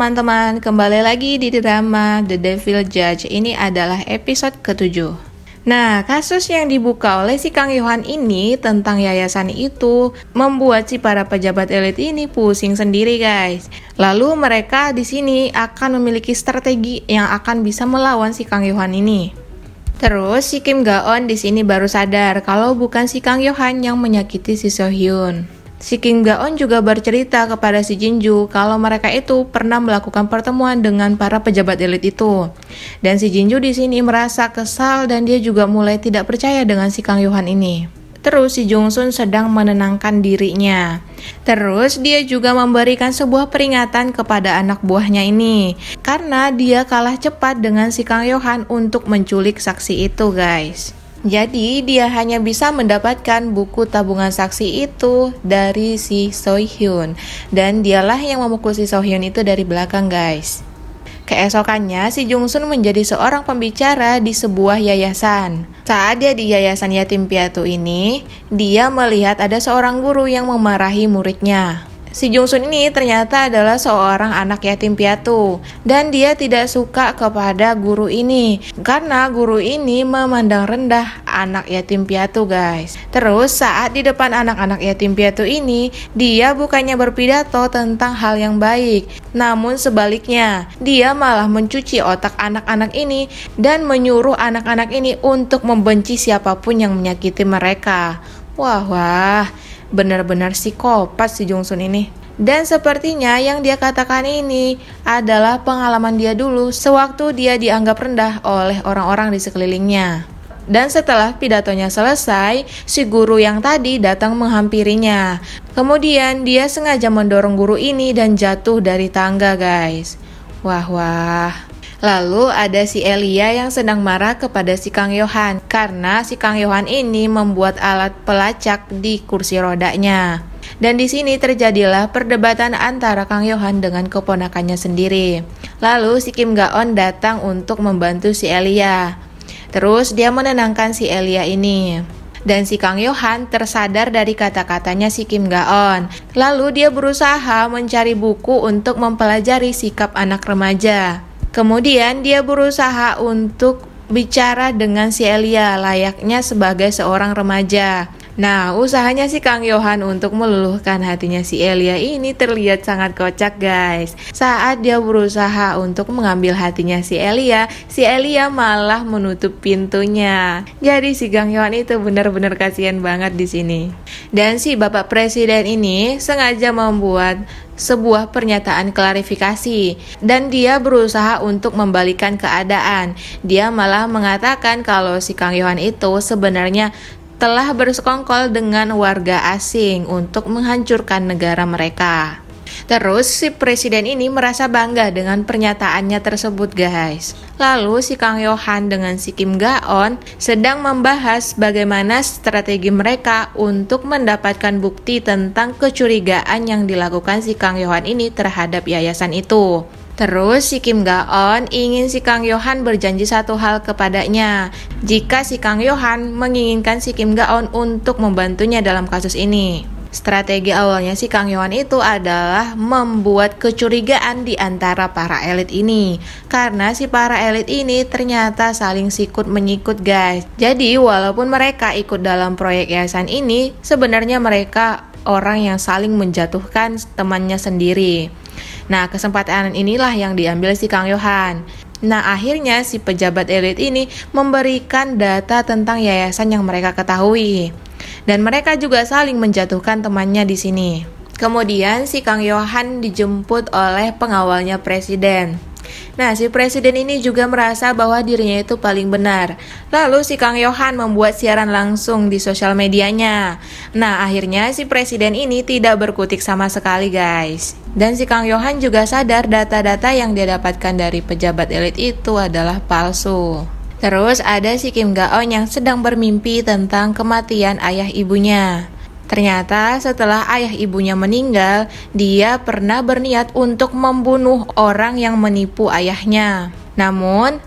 teman-teman, kembali lagi di drama The Devil Judge. Ini adalah episode ketujuh. Nah, kasus yang dibuka oleh si Kang Yohan ini tentang yayasan itu membuat si para pejabat elit ini pusing sendiri, guys. Lalu mereka di sini akan memiliki strategi yang akan bisa melawan si Kang Yohan ini. Terus si Kim Gaon di sini baru sadar kalau bukan si Kang Yohan yang menyakiti si Sohyun. Si Kim Gaon juga bercerita kepada si Jinju kalau mereka itu pernah melakukan pertemuan dengan para pejabat elit itu. Dan si Jinju di sini merasa kesal dan dia juga mulai tidak percaya dengan si Kang Yohan ini. Terus si Jung Sun sedang menenangkan dirinya. Terus dia juga memberikan sebuah peringatan kepada anak buahnya ini karena dia kalah cepat dengan si Kang Yohan untuk menculik saksi itu, guys. Jadi dia hanya bisa mendapatkan buku tabungan saksi itu dari si Sohyun dan dialah yang memukul si Sohyun itu dari belakang guys. Keesokannya si Jungsun menjadi seorang pembicara di sebuah yayasan. Saat dia di yayasan yatim piatu ini, dia melihat ada seorang guru yang memarahi muridnya. Si Jungsun ini ternyata adalah seorang anak yatim piatu dan dia tidak suka kepada guru ini karena guru ini memandang rendah anak yatim piatu, guys. Terus saat di depan anak-anak yatim piatu ini, dia bukannya berpidato tentang hal yang baik, namun sebaliknya, dia malah mencuci otak anak-anak ini dan menyuruh anak-anak ini untuk membenci siapapun yang menyakiti mereka. Wah, wah. Benar-benar psikopat si Jung Sun ini. Dan sepertinya yang dia katakan ini adalah pengalaman dia dulu sewaktu dia dianggap rendah oleh orang-orang di sekelilingnya. Dan setelah pidatonya selesai, si guru yang tadi datang menghampirinya. Kemudian dia sengaja mendorong guru ini dan jatuh dari tangga, guys. Wah, wah. Lalu ada si Elia yang sedang marah kepada si Kang Yohan karena si Kang Yohan ini membuat alat pelacak di kursi rodanya. Dan di sini terjadilah perdebatan antara Kang Yohan dengan keponakannya sendiri. Lalu si Kim Gaon datang untuk membantu si Elia. Terus dia menenangkan si Elia ini dan si Kang Yohan tersadar dari kata-katanya si Kim Gaon. Lalu dia berusaha mencari buku untuk mempelajari sikap anak remaja. Kemudian dia berusaha untuk bicara dengan si Elia layaknya sebagai seorang remaja. Nah, usahanya si Kang Yohan untuk meluluhkan hatinya si Elia ini terlihat sangat kocak, guys. Saat dia berusaha untuk mengambil hatinya si Elia, si Elia malah menutup pintunya. Jadi si Kang Yohan itu benar-benar kasihan banget di sini. Dan si Bapak Presiden ini sengaja membuat sebuah pernyataan klarifikasi dan dia berusaha untuk membalikan keadaan. Dia malah mengatakan kalau si Kang Yohan itu sebenarnya telah bersekongkol dengan warga asing untuk menghancurkan negara mereka. Terus si presiden ini merasa bangga dengan pernyataannya tersebut guys. Lalu si Kang Yohan dengan si Kim Gaon sedang membahas bagaimana strategi mereka untuk mendapatkan bukti tentang kecurigaan yang dilakukan si Kang Yohan ini terhadap yayasan itu. Terus si Kim Gaon ingin si Kang Yohan berjanji satu hal kepadanya. Jika si Kang Yohan menginginkan si Kim Gaon untuk membantunya dalam kasus ini. Strategi awalnya si Kang Yohan itu adalah membuat kecurigaan di antara para elit ini karena si para elit ini ternyata saling sikut menyikut guys. Jadi walaupun mereka ikut dalam proyek yayasan ini, sebenarnya mereka orang yang saling menjatuhkan temannya sendiri. Nah, kesempatan inilah yang diambil si Kang Yohan. Nah, akhirnya si pejabat elit ini memberikan data tentang yayasan yang mereka ketahui dan mereka juga saling menjatuhkan temannya di sini. Kemudian si Kang Yohan dijemput oleh pengawalnya presiden. Nah, si presiden ini juga merasa bahwa dirinya itu paling benar. Lalu si Kang Yohan membuat siaran langsung di sosial medianya. Nah, akhirnya si presiden ini tidak berkutik sama sekali, guys. Dan si Kang Yohan juga sadar data-data yang dia dapatkan dari pejabat elit itu adalah palsu. Terus ada si Kim Gaon yang sedang bermimpi tentang kematian ayah ibunya. Ternyata setelah ayah ibunya meninggal, dia pernah berniat untuk membunuh orang yang menipu ayahnya. Namun,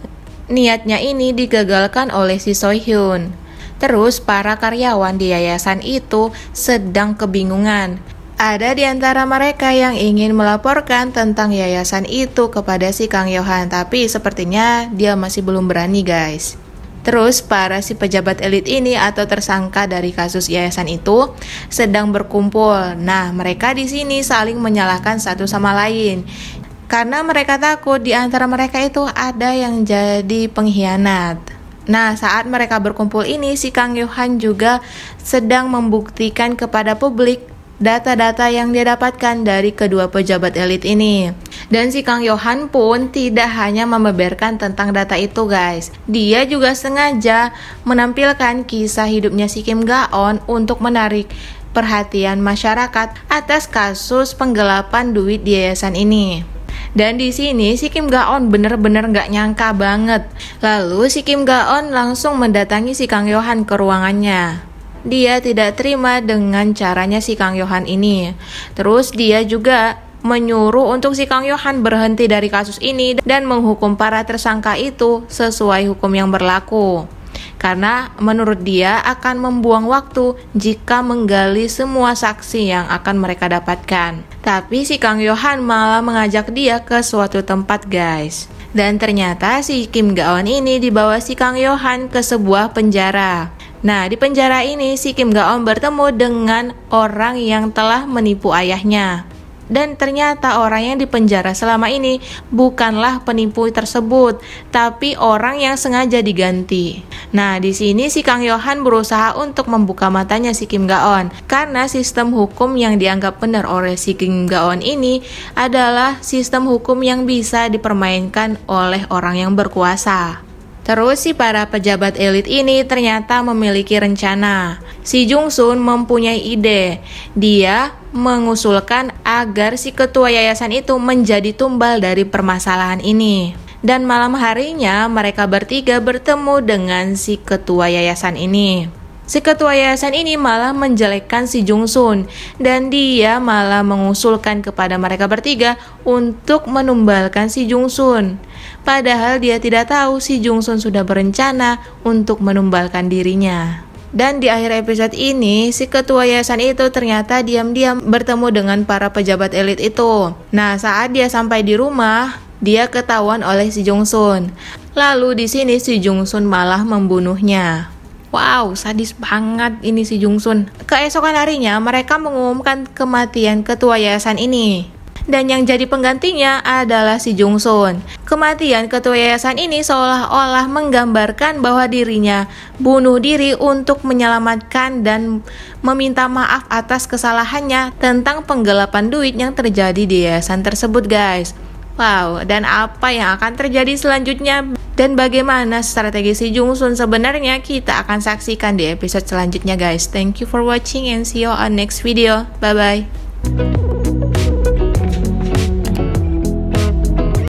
niatnya ini digagalkan oleh si Hyun. Terus para karyawan di yayasan itu sedang kebingungan ada di antara mereka yang ingin melaporkan tentang yayasan itu kepada si Kang Yohan, tapi sepertinya dia masih belum berani, guys. Terus, para si pejabat elit ini atau tersangka dari kasus yayasan itu sedang berkumpul. Nah, mereka di sini saling menyalahkan satu sama lain. Karena mereka takut di antara mereka itu ada yang jadi pengkhianat. Nah, saat mereka berkumpul ini, si Kang Yohan juga sedang membuktikan kepada publik data-data yang dia dapatkan dari kedua pejabat elit ini. Dan si Kang Yohan pun tidak hanya membeberkan tentang data itu guys Dia juga sengaja menampilkan kisah hidupnya si Kim Gaon untuk menarik perhatian masyarakat atas kasus penggelapan duit di yayasan ini. Dan di sini si Kim Gaon bener-bener gak nyangka banget. Lalu si Kim Gaon langsung mendatangi si Kang Yohan ke ruangannya dia tidak terima dengan caranya si Kang Yohan ini. Terus dia juga menyuruh untuk si Kang Yohan berhenti dari kasus ini dan menghukum para tersangka itu sesuai hukum yang berlaku. Karena menurut dia akan membuang waktu jika menggali semua saksi yang akan mereka dapatkan. Tapi si Kang Yohan malah mengajak dia ke suatu tempat, guys. Dan ternyata si Kim Gaon ini dibawa si Kang Yohan ke sebuah penjara. Nah, di penjara ini si Kim Gaon bertemu dengan orang yang telah menipu ayahnya. Dan ternyata orang yang di penjara selama ini bukanlah penipu tersebut, tapi orang yang sengaja diganti. Nah, di sini si Kang Yohan berusaha untuk membuka matanya si Kim Gaon karena sistem hukum yang dianggap benar oleh si Kim Gaon ini adalah sistem hukum yang bisa dipermainkan oleh orang yang berkuasa. Terus si para pejabat elit ini ternyata memiliki rencana. Si Jung Sun mempunyai ide. Dia mengusulkan agar si ketua yayasan itu menjadi tumbal dari permasalahan ini. Dan malam harinya mereka bertiga bertemu dengan si ketua yayasan ini. Si ketua yayasan ini malah menjelekkan si Jung Sun dan dia malah mengusulkan kepada mereka bertiga untuk menumbalkan si Jung Sun. Padahal dia tidak tahu si Jung Sun sudah berencana untuk menumbalkan dirinya. Dan di akhir episode ini, si ketua yayasan itu ternyata diam-diam bertemu dengan para pejabat elit itu. Nah, saat dia sampai di rumah, dia ketahuan oleh si Jung Sun. Lalu di sini si Jung Sun malah membunuhnya. Wow, sadis banget ini si Jungsun. Keesokan harinya, mereka mengumumkan kematian ketua yayasan ini. Dan yang jadi penggantinya adalah si Jungsun. Kematian ketua yayasan ini seolah-olah menggambarkan bahwa dirinya bunuh diri untuk menyelamatkan dan meminta maaf atas kesalahannya tentang penggelapan duit yang terjadi di yayasan tersebut, guys. Wow, dan apa yang akan terjadi selanjutnya? dan bagaimana strategi si Jungsun sebenarnya kita akan saksikan di episode selanjutnya guys. Thank you for watching and see you on next video. Bye bye.